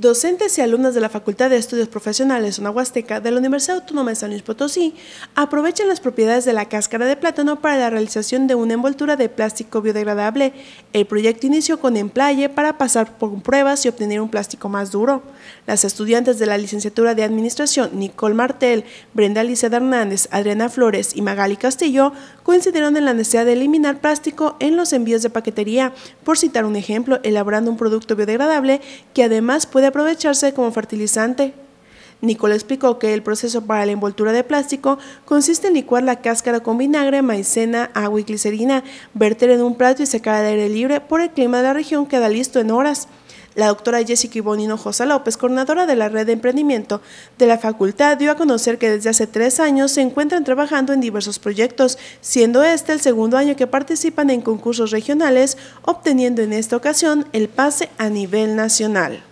Docentes y alumnas de la Facultad de Estudios Profesionales Zona Huasteca de la Universidad Autónoma de San Luis Potosí aprovechan las propiedades de la cáscara de plátano para la realización de una envoltura de plástico biodegradable. El proyecto inició con emplaye para pasar por pruebas y obtener un plástico más duro. Las estudiantes de la licenciatura de Administración Nicole Martel, Brenda Alicia Hernández, Adriana Flores y Magali Castillo coincidieron en la necesidad de eliminar plástico en los envíos de paquetería, por citar un ejemplo, elaborando un producto biodegradable que además puede aprovecharse como fertilizante. Nicole explicó que el proceso para la envoltura de plástico consiste en licuar la cáscara con vinagre, maicena, agua y glicerina, verter en un plato y secar al aire libre por el clima de la región queda listo en horas. La doctora Jessica Ibonino Josa López, coordinadora de la red de emprendimiento de la facultad, dio a conocer que desde hace tres años se encuentran trabajando en diversos proyectos, siendo este el segundo año que participan en concursos regionales, obteniendo en esta ocasión el pase a nivel nacional.